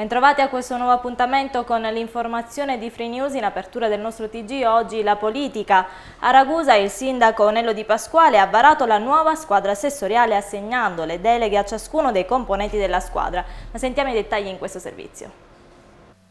Bentrovati a questo nuovo appuntamento con l'informazione di Free News in apertura del nostro TG oggi la politica. A Ragusa il sindaco Nello Di Pasquale ha varato la nuova squadra assessoriale assegnando le deleghe a ciascuno dei componenti della squadra. Ma sentiamo i dettagli in questo servizio.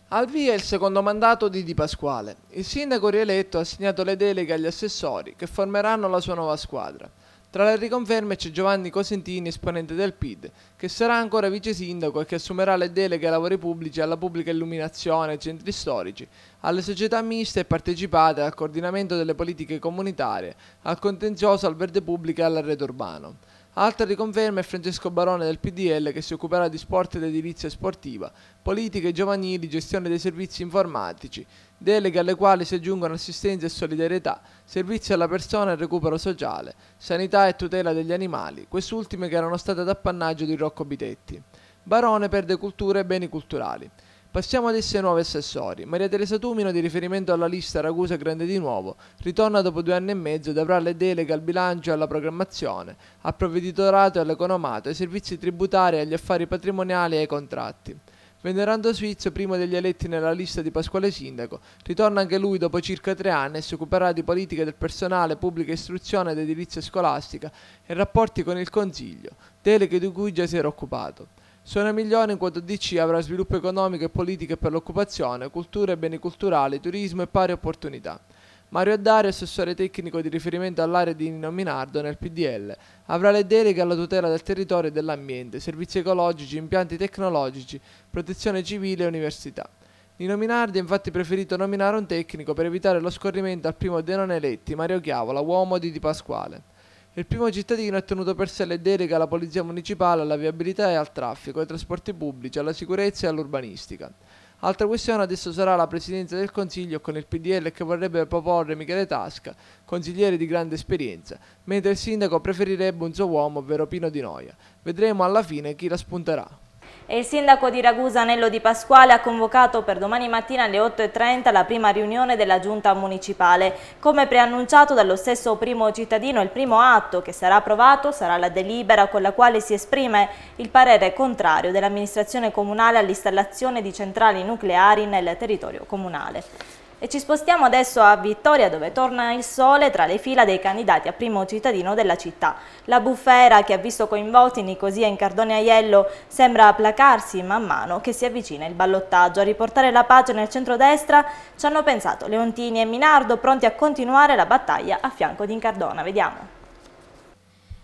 Al via il secondo mandato di Di Pasquale. Il sindaco rieletto ha assegnato le deleghe agli assessori che formeranno la sua nuova squadra. Tra le riconferme c'è Giovanni Cosentini, esponente del PID, che sarà ancora vice sindaco e che assumerà le deleghe ai lavori pubblici, alla pubblica illuminazione, ai centri storici, alle società miste e partecipate, al coordinamento delle politiche comunitarie, al contenzioso al verde pubblico e all'arredo urbano. Altra riconferma è Francesco Barone del PDL che si occuperà di sport ed edilizia sportiva, politiche giovanili, gestione dei servizi informatici, deleghe alle quali si aggiungono assistenza e solidarietà, servizi alla persona e recupero sociale, sanità e tutela degli animali, quest'ultime che erano state d'appannaggio di Rocco Bitetti. Barone perde cultura e beni culturali. Passiamo adesso ai nuovi assessori. Maria Teresa Tumino, di riferimento alla lista Ragusa Grande di Nuovo, ritorna dopo due anni e mezzo ed avrà le deleghe al bilancio e alla programmazione, al provveditorato e all'economato, ai servizi tributari, agli affari patrimoniali e ai contratti. Venerando Svizio, primo degli eletti nella lista di Pasquale Sindaco, ritorna anche lui dopo circa tre anni e si occuperà di politiche del personale, pubblica istruzione ed edilizia scolastica e rapporti con il Consiglio, deleghe di cui già si era occupato. Suona migliore in quanto DC avrà sviluppo economico e politiche per l'occupazione, cultura e beni culturali, turismo e pari opportunità. Mario Addario, assessore tecnico di riferimento all'area di Nino Minardo nel PDL, avrà le deleghe alla tutela del territorio e dell'ambiente, servizi ecologici, impianti tecnologici, protezione civile e università. Nino Minardi ha infatti preferito nominare un tecnico per evitare lo scorrimento al primo dei non eletti, Mario Chiavola, uomo di Di Pasquale. Il primo cittadino ha tenuto per sé le deleghe alla polizia municipale, alla viabilità e al traffico, ai trasporti pubblici, alla sicurezza e all'urbanistica. Altra questione adesso sarà la presidenza del Consiglio con il PDL che vorrebbe proporre Michele Tasca, consigliere di grande esperienza, mentre il sindaco preferirebbe un suo uomo, ovvero Pino Di Noia. Vedremo alla fine chi la spunterà il sindaco di Ragusa Nello Di Pasquale ha convocato per domani mattina alle 8.30 la prima riunione della giunta municipale. Come preannunciato dallo stesso primo cittadino, il primo atto che sarà approvato sarà la delibera con la quale si esprime il parere contrario dell'amministrazione comunale all'installazione di centrali nucleari nel territorio comunale. E ci spostiamo adesso a Vittoria dove torna il sole tra le fila dei candidati a primo cittadino della città. La bufera che ha visto coinvolti Nicosia Incardone Aiello sembra placarsi man mano che si avvicina il ballottaggio. A riportare la pace nel centrodestra ci hanno pensato Leontini e Minardo pronti a continuare la battaglia a fianco di Incardona. Vediamo.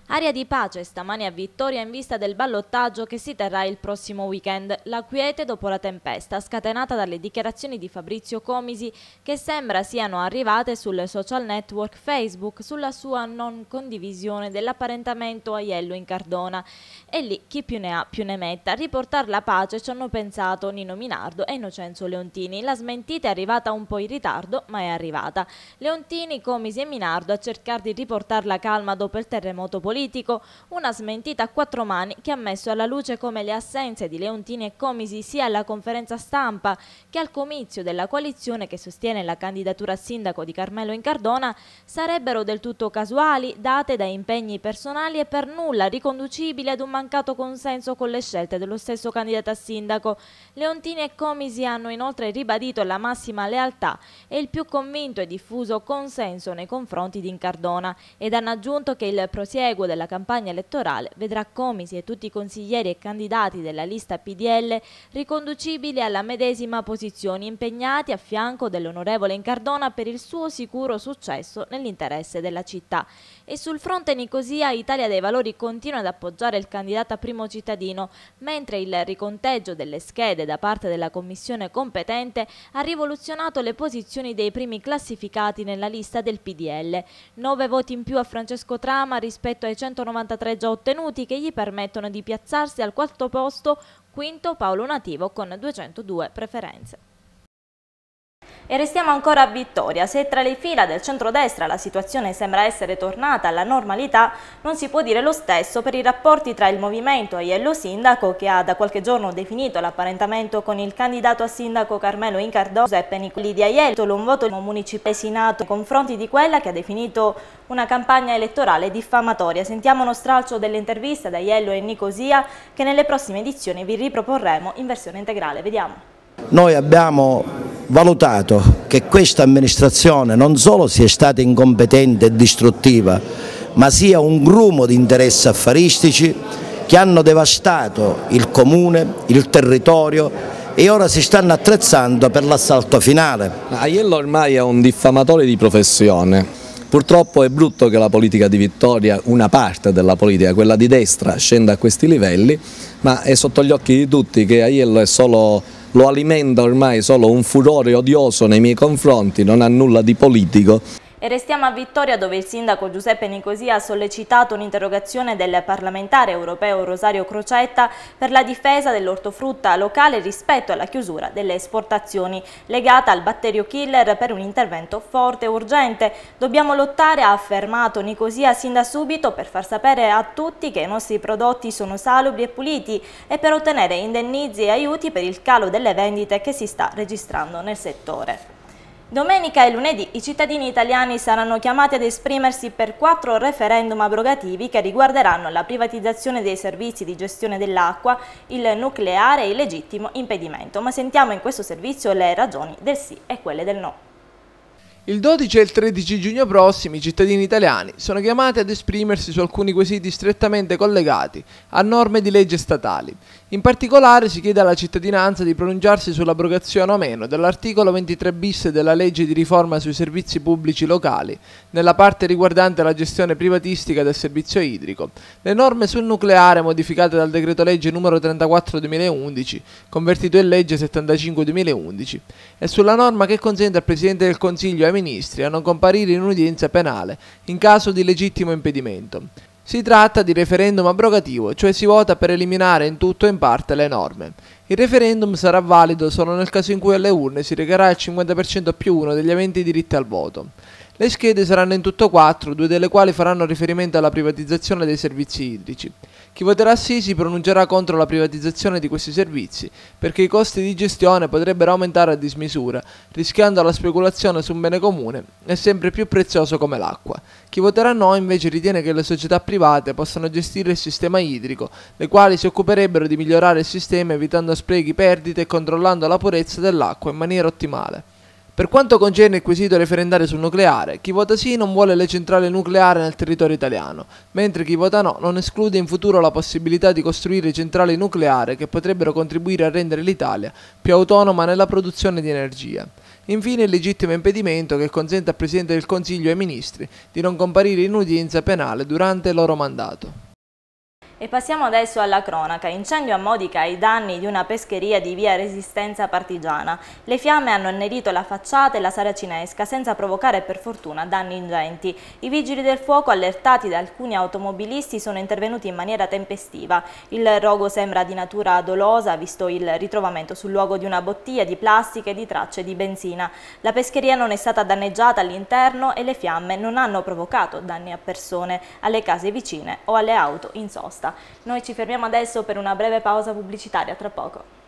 Aria di pace stamani a Vittoria in vista del ballottaggio che si terrà il prossimo weekend. La quiete dopo la tempesta scatenata dalle dichiarazioni di Fabrizio Comisi che sembra siano arrivate sul social network Facebook sulla sua non condivisione dell'apparentamento Aiello in Cardona. E lì chi più ne ha più ne metta. Riportare la pace ci hanno pensato Nino Minardo e Innocenzo Leontini. La smentita è arrivata un po' in ritardo ma è arrivata. Leontini, Comisi e Minardo a cercare di riportare la calma dopo il terremoto politico politico, una smentita a quattro mani che ha messo alla luce come le assenze di Leontini e Comisi sia alla conferenza stampa che al comizio della coalizione che sostiene la candidatura a sindaco di Carmelo Incardona sarebbero del tutto casuali, date da impegni personali e per nulla riconducibili ad un mancato consenso con le scelte dello stesso candidato a sindaco. Leontini e Comisi hanno inoltre ribadito la massima lealtà e il più convinto e diffuso consenso nei confronti di Incardona ed hanno aggiunto che il prosieguo proseguo della campagna elettorale vedrà comisi e tutti i consiglieri e candidati della lista PDL riconducibili alla medesima posizione impegnati a fianco dell'onorevole Incardona per il suo sicuro successo nell'interesse della città. E sul fronte Nicosia Italia dei Valori continua ad appoggiare il candidato a primo cittadino, mentre il riconteggio delle schede da parte della commissione competente ha rivoluzionato le posizioni dei primi classificati nella lista del PDL. Nove voti in più a Francesco Trama rispetto ai 193 già ottenuti che gli permettono di piazzarsi al quarto posto, quinto Paolo Nativo con 202 preferenze. E restiamo ancora a Vittoria. Se tra le fila del centrodestra la situazione sembra essere tornata alla normalità, non si può dire lo stesso per i rapporti tra il movimento e lo sindaco che ha da qualche giorno definito l'apparentamento con il candidato a sindaco Carmelo Incardo Giuseppe Nicoli di Aiello, un voto municipale sinato nei confronti di quella che ha definito una campagna elettorale diffamatoria. Sentiamo uno stralcio dell'intervista da Iello e Nicosia che nelle prossime edizioni vi riproporremo in versione integrale. Vediamo. Noi abbiamo valutato che questa amministrazione non solo sia stata incompetente e distruttiva, ma sia un grumo di interessi affaristici che hanno devastato il comune, il territorio e ora si stanno attrezzando per l'assalto finale. Aiello ormai è un diffamatore di professione. Purtroppo è brutto che la politica di Vittoria, una parte della politica, quella di destra, scenda a questi livelli, ma è sotto gli occhi di tutti che Aiello è solo lo alimenta ormai solo un furore odioso nei miei confronti, non ha nulla di politico. E restiamo a Vittoria dove il sindaco Giuseppe Nicosia ha sollecitato un'interrogazione del parlamentare europeo Rosario Crocetta per la difesa dell'ortofrutta locale rispetto alla chiusura delle esportazioni legata al batterio killer per un intervento forte e urgente. Dobbiamo lottare, ha affermato Nicosia sin da subito per far sapere a tutti che i nostri prodotti sono salubri e puliti e per ottenere indennizi e aiuti per il calo delle vendite che si sta registrando nel settore. Domenica e lunedì i cittadini italiani saranno chiamati ad esprimersi per quattro referendum abrogativi che riguarderanno la privatizzazione dei servizi di gestione dell'acqua, il nucleare e il legittimo impedimento. Ma sentiamo in questo servizio le ragioni del sì e quelle del no. Il 12 e il 13 giugno prossimi i cittadini italiani sono chiamati ad esprimersi su alcuni quesiti strettamente collegati a norme di legge statali in particolare si chiede alla cittadinanza di pronunciarsi sull'abrogazione o meno dell'articolo 23 bis della legge di riforma sui servizi pubblici locali, nella parte riguardante la gestione privatistica del servizio idrico, le norme sul nucleare modificate dal decreto legge numero 34 2011, convertito in legge 75 2011, e sulla norma che consente al Presidente del Consiglio e ai Ministri a non comparire in udienza penale in caso di legittimo impedimento. Si tratta di referendum abrogativo, cioè si vota per eliminare in tutto o in parte le norme. Il referendum sarà valido solo nel caso in cui alle urne si recherà il 50% più uno degli aventi diritti al voto. Le schede saranno in tutto quattro, due delle quali faranno riferimento alla privatizzazione dei servizi idrici. Chi voterà sì si pronuncerà contro la privatizzazione di questi servizi, perché i costi di gestione potrebbero aumentare a dismisura, rischiando la speculazione su un bene comune e sempre più prezioso come l'acqua. Chi voterà no invece ritiene che le società private possano gestire il sistema idrico, le quali si occuperebbero di migliorare il sistema evitando sprechi, perdite e controllando la purezza dell'acqua in maniera ottimale. Per quanto concerne il quesito referendario sul nucleare, chi vota sì non vuole le centrali nucleari nel territorio italiano, mentre chi vota no non esclude in futuro la possibilità di costruire centrali nucleari che potrebbero contribuire a rendere l'Italia più autonoma nella produzione di energia. Infine il legittimo impedimento che consente al Presidente del Consiglio e ai Ministri di non comparire in udienza penale durante il loro mandato. E passiamo adesso alla cronaca. Incendio a Modica e i danni di una pescheria di via Resistenza Partigiana. Le fiamme hanno annerito la facciata e la sala cinesca senza provocare per fortuna danni ingenti. I vigili del fuoco allertati da alcuni automobilisti sono intervenuti in maniera tempestiva. Il rogo sembra di natura dolosa visto il ritrovamento sul luogo di una bottiglia di plastica e di tracce di benzina. La pescheria non è stata danneggiata all'interno e le fiamme non hanno provocato danni a persone, alle case vicine o alle auto in sosta. Noi ci fermiamo adesso per una breve pausa pubblicitaria, tra poco.